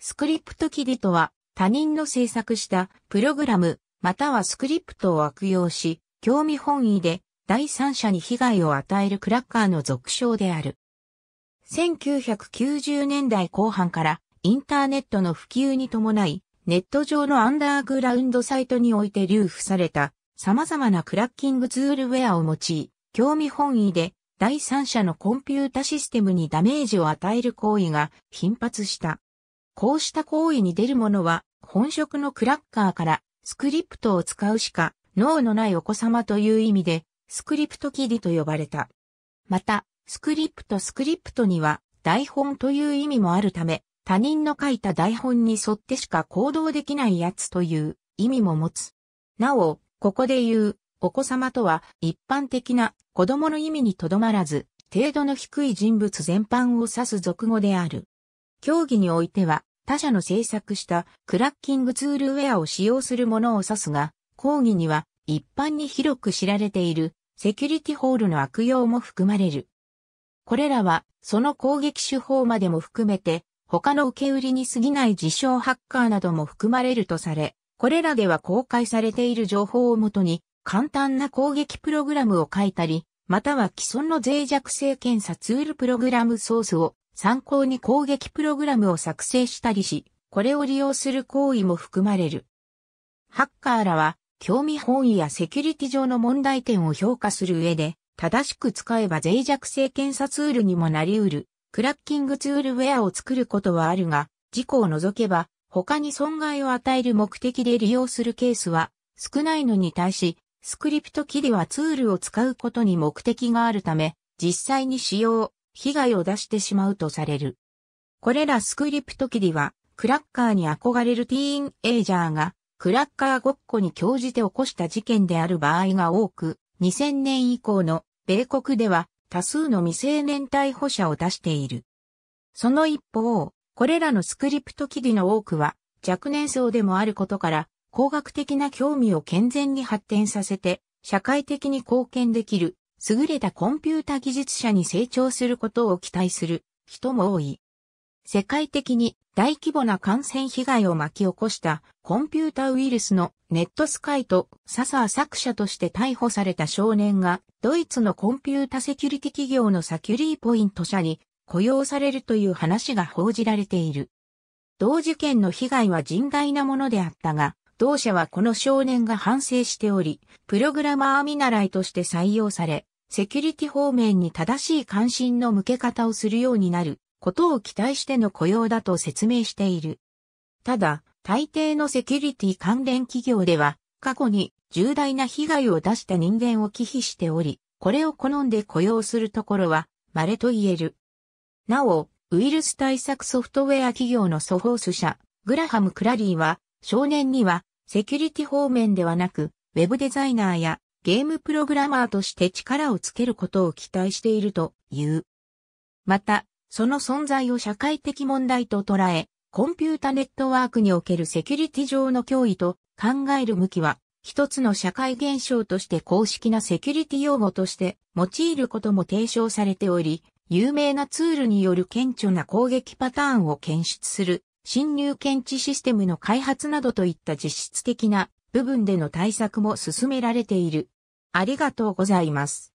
スクリプトキリとは、他人の制作したプログラム、またはスクリプトを悪用し、興味本位で第三者に被害を与えるクラッカーの俗称である。1990年代後半からインターネットの普及に伴い、ネット上のアンダーグラウンドサイトにおいて流布された様々なクラッキングツールウェアを用い、興味本位で第三者のコンピュータシステムにダメージを与える行為が頻発した。こうした行為に出るものは、本職のクラッカーからスクリプトを使うしか脳のないお子様という意味で、スクリプトキディと呼ばれた。また、スクリプトスクリプトには台本という意味もあるため、他人の書いた台本に沿ってしか行動できないやつという意味も持つ。なお、ここで言う、お子様とは一般的な子供の意味にとどまらず、程度の低い人物全般を指す俗語である。競技においては、他社の制作したクラッキングツールウェアを使用するものを指すが、講義には一般に広く知られているセキュリティホールの悪用も含まれる。これらはその攻撃手法までも含めて他の受け売りに過ぎない自称ハッカーなども含まれるとされ、これらでは公開されている情報をもとに簡単な攻撃プログラムを書いたり、または既存の脆弱性検査ツールプログラムソースを参考に攻撃プログラムを作成したりし、これを利用する行為も含まれる。ハッカーらは、興味本位やセキュリティ上の問題点を評価する上で、正しく使えば脆弱性検査ツールにもなり得る、クラッキングツールウェアを作ることはあるが、事故を除けば、他に損害を与える目的で利用するケースは少ないのに対し、スクリプト機ではツールを使うことに目的があるため、実際に使用、被害を出してしまうとされる。これらスクリプト切りは、クラッカーに憧れるティーンエイジャーが、クラッカーごっこに興じて起こした事件である場合が多く、2000年以降の米国では多数の未成年逮捕者を出している。その一方、これらのスクリプト記事の多くは若年層でもあることから工学的な興味を健全に発展させて社会的に貢献できる優れたコンピュータ技術者に成長することを期待する人も多い。世界的に大規模な感染被害を巻き起こしたコンピュータウイルスのネットスカイとササー作者として逮捕された少年がドイツのコンピュータセキュリティ企業のサキュリーポイント社に雇用されるという話が報じられている。同事件の被害は甚大なものであったが、同社はこの少年が反省しており、プログラマー見習いとして採用され、セキュリティ方面に正しい関心の向け方をするようになることを期待しての雇用だと説明している。ただ、大抵のセキュリティ関連企業では、過去に重大な被害を出した人間を忌避しており、これを好んで雇用するところは、稀と言える。なお、ウイルス対策ソフトウェア企業のソフォース社、グラハム・クラリーは、少年にはセキュリティ方面ではなく、ウェブデザイナーやゲームプログラマーとして力をつけることを期待しているという。また、その存在を社会的問題と捉え、コンピュータネットワークにおけるセキュリティ上の脅威と考える向きは、一つの社会現象として公式なセキュリティ用語として用いることも提唱されており、有名なツールによる顕著な攻撃パターンを検出する侵入検知システムの開発などといった実質的な部分での対策も進められている。ありがとうございます。